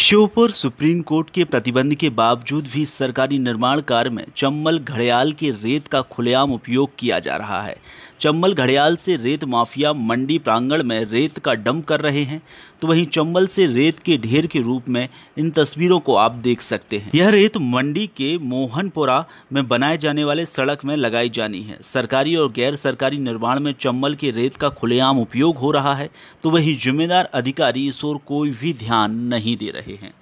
Sheopur supreme court के प्रतिबंध के बावजूद भी सरकारी निर्माण कार्य में चम्बल घड़ियाल के रेत का खुलेआम उपयोग किया जा रहा है चंबल घड़ियाल से रेत माफिया मंडी प्रांगण में रेत का डंप कर रहे हैं तो वहीं चंबल से रेत के ढेर के रूप में इन तस्वीरों को आप देख सकते हैं यह रेत मंडी के मोहनपुरा में बनाए जाने वाले सड़क में लगाई जानी है सरकारी और गैर सरकारी निर्माण में चंबल के रेत का खुलेआम उपयोग हो रहा है तो वही जिम्मेदार अधिकारी इस ओर कोई भी ध्यान नहीं दे रहे हैं